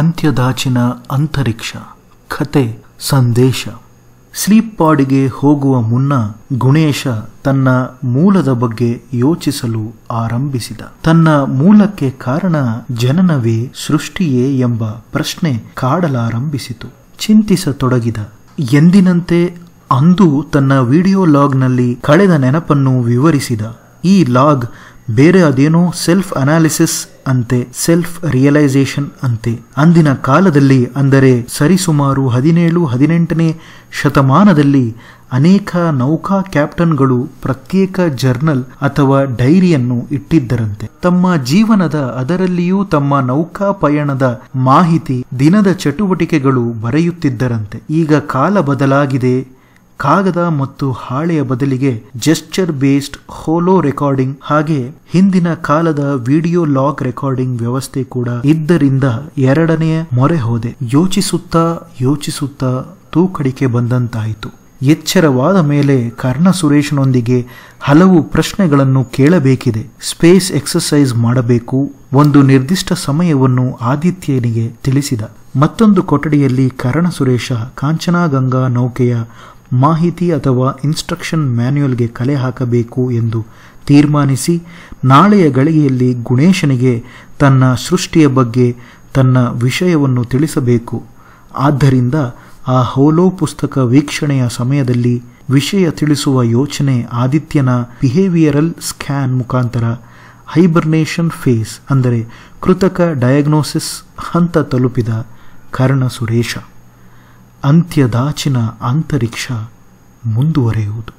ಅಂತ್ಯದಾಚಿನ ಅಂತರಿಕ್ಷ ಕತೆ ಸಂದೇಶ ಸ್ಲೀಪ್ ಪಾಡಿಗೆ ಹೋಗುವ ಮುನ್ನ ಗುಣೇಶ ತನ್ನ ಮೂಲದ ಬಗ್ಗೆ ಯೋಚಿಸಲು ಆರಂಭಿಸಿದ ತನ್ನ ಮೂಲಕ್ಕೆ ಕಾರಣ ಜನನವೇ ಸೃಷ್ಟಿಯೇ ಎಂಬ ಪ್ರಶ್ನೆ ಕಾಡಲಾರಂಭಿಸಿತು ಚಿಂತಿಸತೊಡಗಿದ ಎಂದಿನಂತೆ ಅಂದು ತನ್ನ ವಿಡಿಯೋ ಲಾಗ್ನಲ್ಲಿ ಕಳೆದ ನೆನಪನ್ನು ವಿವರಿಸಿದ ಈ ಲಾಗ್ ಬೇರೆ ಅದೇನೋ ಸೆಲ್ಫ್ ಅನಾಲಿಸಿಸ್ ಅಂತೆ ಸೆಲ್ಫ್ ರಿಯಲೈಸೇಷನ್ ಅಂತೆ ಅಂದಿನ ಕಾಲದಲ್ಲಿ ಅಂದರೆ ಸರಿಸುಮಾರು ಹದಿನೇಳು ಹದಿನೆಂಟನೇ ಶತಮಾನದಲ್ಲಿ ಅನೇಕ ನೌಕಾ ಕ್ಯಾಪ್ಟನ್ಗಳು ಪ್ರತ್ಯೇಕ ಜರ್ನಲ್ ಅಥವಾ ಡೈರಿಯನ್ನು ಇಟ್ಟಿದ್ದರಂತೆ ತಮ್ಮ ಜೀವನದ ಅದರಲ್ಲಿಯೂ ತಮ್ಮ ನೌಕಾ ಪಯಣದ ಮಾಹಿತಿ ದಿನದ ಚಟುವಟಿಕೆಗಳು ಬರೆಯುತ್ತಿದ್ದರಂತೆ ಈಗ ಕಾಲ ಬದಲಾಗಿದೆ ಕಾಗದ ಮತ್ತು ಹಾಳೆಯ ಬದಲಿಗೆ ಜೆಸ್ಚರ್ ಬೇಸ್ಡ್ ಹೋಲೋ ರೆಕಾರ್ಡಿಂಗ್ ಹಾಗೆ ಹಿಂದಿನ ಕಾಲದ ವಿಡಿಯೋ ಲಾಗ್ ರೆಕಾರ್ಡಿಂಗ್ ವ್ಯವಸ್ಥೆ ಕೂಡ ಇದ್ದರಿಂದ ಎರಡನೆಯ ಮೊರೆ ಹೋದೆ ಯೋಚಿಸುತ್ತಾ ಯೋಚಿಸುತ್ತಾ ತೂಕಡಿಕೆ ಬಂದಂತಾಯಿತು ಎಚ್ಚರವಾದ ಮೇಲೆ ಕರ್ಣ ಸುರೇಶನೊಂದಿಗೆ ಹಲವು ಪ್ರಶ್ನೆಗಳನ್ನು ಕೇಳಬೇಕಿದೆ ಸ್ಪೇಸ್ ಎಕ್ಸಸೈಸ್ ಮಾಡಬೇಕು ಒಂದು ನಿರ್ದಿಷ್ಟ ಸಮಯವನ್ನು ಆದಿತ್ಯನಿಗೆ ತಿಳಿಸಿದ ಮತ್ತೊಂದು ಕೊಠಡಿಯಲ್ಲಿ ಕರ್ಣ ಸುರೇಶ ಗಂಗಾ ನೌಕೆಯ ಮಾಹಿತಿ ಅಥವಾ ಇನ್ಸ್ಟ್ರಕ್ಷನ್ ಮ್ಯಾನ್ಯುಯಲ್ಗೆ ಕಲೆ ಹಾಕಬೇಕು ಎಂದು ತೀರ್ಮಾನಿಸಿ ನಾಳೆಯ ಗಳಿಗೆಯಲ್ಲಿ ಗುಣೇಶನಿಗೆ ತನ್ನ ಸೃಷ್ಟಿಯ ಬಗ್ಗೆ ತನ್ನ ವಿಷಯವನ್ನು ತಿಳಿಸಬೇಕು ಆದ್ದರಿಂದ ಆ ಹೋಲೋ ಪುಸ್ತಕ ವೀಕ್ಷಣೆಯ ಸಮಯದಲ್ಲಿ ವಿಷಯ ತಿಳಿಸುವ ಯೋಚನೆ ಆದಿತ್ಯನ ಬಿಹೇವಿಯರಲ್ ಸ್ಕ್ಯಾನ್ ಮುಖಾಂತರ ಹೈಬರ್ನೇಷನ್ ಫೇಸ್ ಅಂದರೆ ಕೃತಕ ಡಯಾಗ್ನೋಸಿಸ್ ಹಂತ ತಲುಪಿದ ಕರ್ಣ ಸುರೇಶ ಅಂತ್ಯದಾಚಿನ ಅಂತರಿಕ್ಷ ಮುಂದುವರೆಯುವುದು